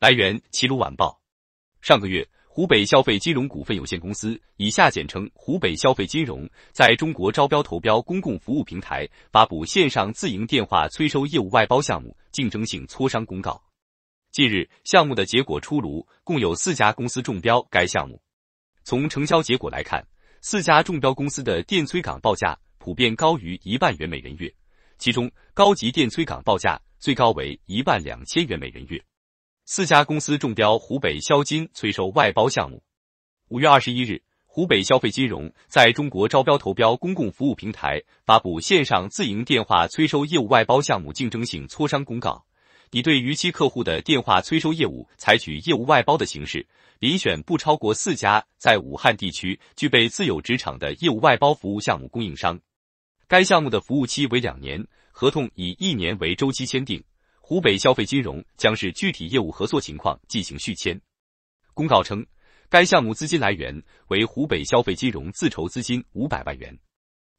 来源：齐鲁晚报。上个月，湖北消费金融股份有限公司（以下简称湖北消费金融）在中国招标投标公共服务平台发布线上自营电话催收业务外包项目竞争性磋商公告。近日，项目的结果出炉，共有四家公司中标该项目。从成交结果来看，四家中标公司的电催岗报价普遍高于一万元每人月，其中高级电催岗报价最高为一万两千元每人月。四家公司中标湖北销金催收外包项目。五月二十一日，湖北消费金融在中国招标投标公共服务平台发布线上自营电话催收业务外包项目竞争性磋商公告，拟对逾期客户的电话催收业务采取业务外包的形式，遴选不超过四家在武汉地区具备自有职场的业务外包服务项目供应商。该项目的服务期为两年，合同以一年为周期签订。湖北消费金融将视具体业务合作情况进行续签。公告称，该项目资金来源为湖北消费金融自筹资金五百万元。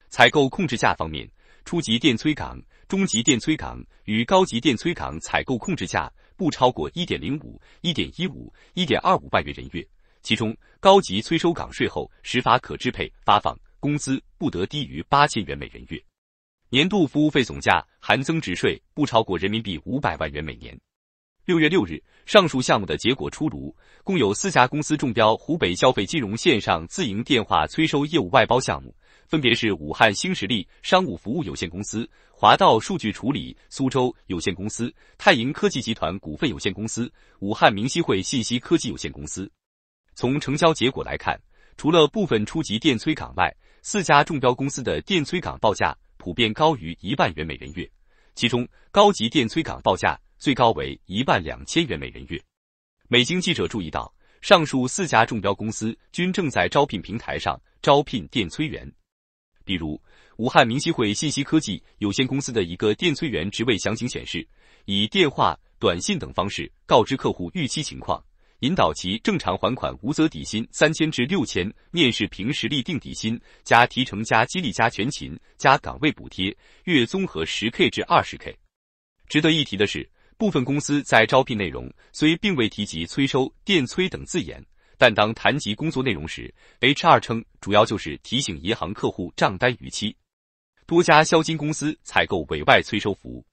采购控制价方面，初级电催岗、中级电催岗与高级电催岗采购控制价不超过一点零五、一点一五、一点二五万元人月。其中，高级催收港税后实发可支配发放工资不得低于八千元每人月。年度服务费总价含增值税不超过人民币五百万元每年。六月六日，上述项目的结果出炉，共有四家公司中标湖北消费金融线上自营电话催收业务外包项目，分别是武汉新实力商务服务有限公司、华道数据处理苏州有限公司、泰盈科技集团股份有限公司、武汉明熙汇信息科技有限公司。从成交结果来看，除了部分初级电催岗外，四家中标公司的电催岗报价。普遍高于一万元每人月，其中高级电催岗报价最高为一万两千元每人月。美经记者注意到，上述四家中标公司均正在招聘平台上招聘电催员，比如武汉明熙汇信息科技有限公司的一个电催员职位详情显示，以电话、短信等方式告知客户预期情况。引导其正常还款，无责底薪三千至六千，面试凭实力定底薪加提成加激励加全勤加岗位补贴，月综合十 k 至二十 k。值得一提的是，部分公司在招聘内容虽并未提及催收、电催等字眼，但当谈及工作内容时，H R 称主要就是提醒银行客户账单逾期。多家销金公司采购委外催收服务，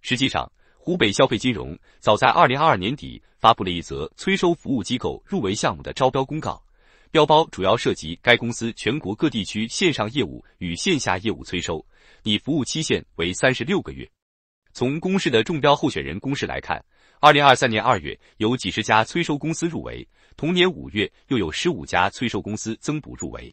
实际上。湖北消费金融早在二零二二年底发布了一则催收服务机构入围项目的招标公告，标包主要涉及该公司全国各地区线上业务与线下业务催收，拟服务期限为三十六个月。从公示的中标候选人公示来看，二零二三年二月有几十家催收公司入围，同年五月又有十五家催收公司增补入围。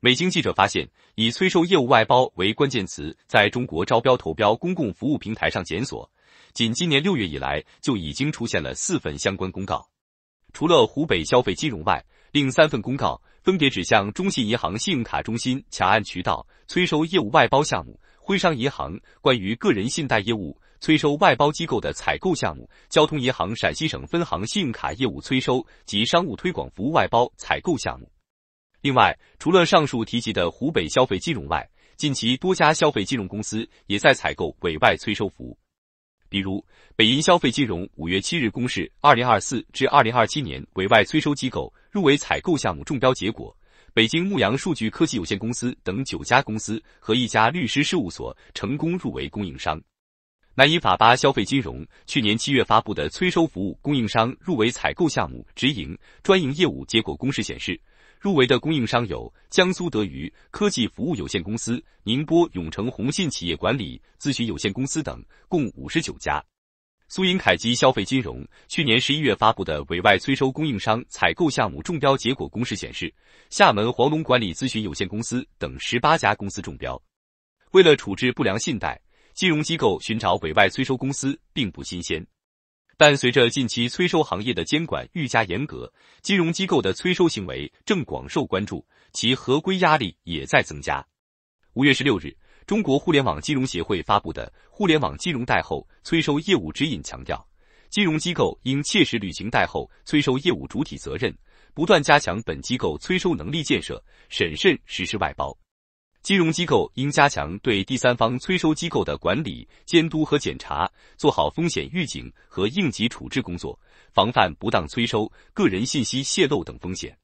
每经记者发现，以催收业务外包为关键词，在中国招标投标公共服务平台上检索。仅今年六月以来，就已经出现了四份相关公告。除了湖北消费金融外，另三份公告分别指向中信银行信用卡中心强案渠道催收业务外包项目、徽商银行关于个人信贷业务催收外包机构的采购项目、交通银行陕西省分行信用卡业务催收及商务推广服务外包采购项目。另外，除了上述提及的湖北消费金融外，近期多家消费金融公司也在采购委外催收服务。比如，北银消费金融五月七日公示二零二四至二零二七年委外催收机构入围采购项目中标结果，北京牧羊数据科技有限公司等九家公司和一家律师事务所成功入围供应商。南银法巴消费金融去年七月发布的催收服务供应商入围采购项目直营专营业务结果公示显示。入围的供应商有江苏德渝科技服务有限公司、宁波永诚宏信企业管理咨询有限公司等，共五十九家。苏银凯基消费金融去年十一月发布的委外催收供应商采购项目中标结果公示显示，厦门黄龙管理咨询有限公司等十八家公司中标。为了处置不良信贷，金融机构寻找委外催收公司并不新鲜。但随着近期催收行业的监管愈加严格，金融机构的催收行为正广受关注，其合规压力也在增加。五月十六日，中国互联网金融协会发布的《互联网金融贷后催收业务指引》强调，金融机构应切实履行贷后催收业务主体责任，不断加强本机构催收能力建设，审慎实施外包。金融机构应加强对第三方催收机构的管理、监督和检查，做好风险预警和应急处置工作，防范不当催收、个人信息泄露等风险。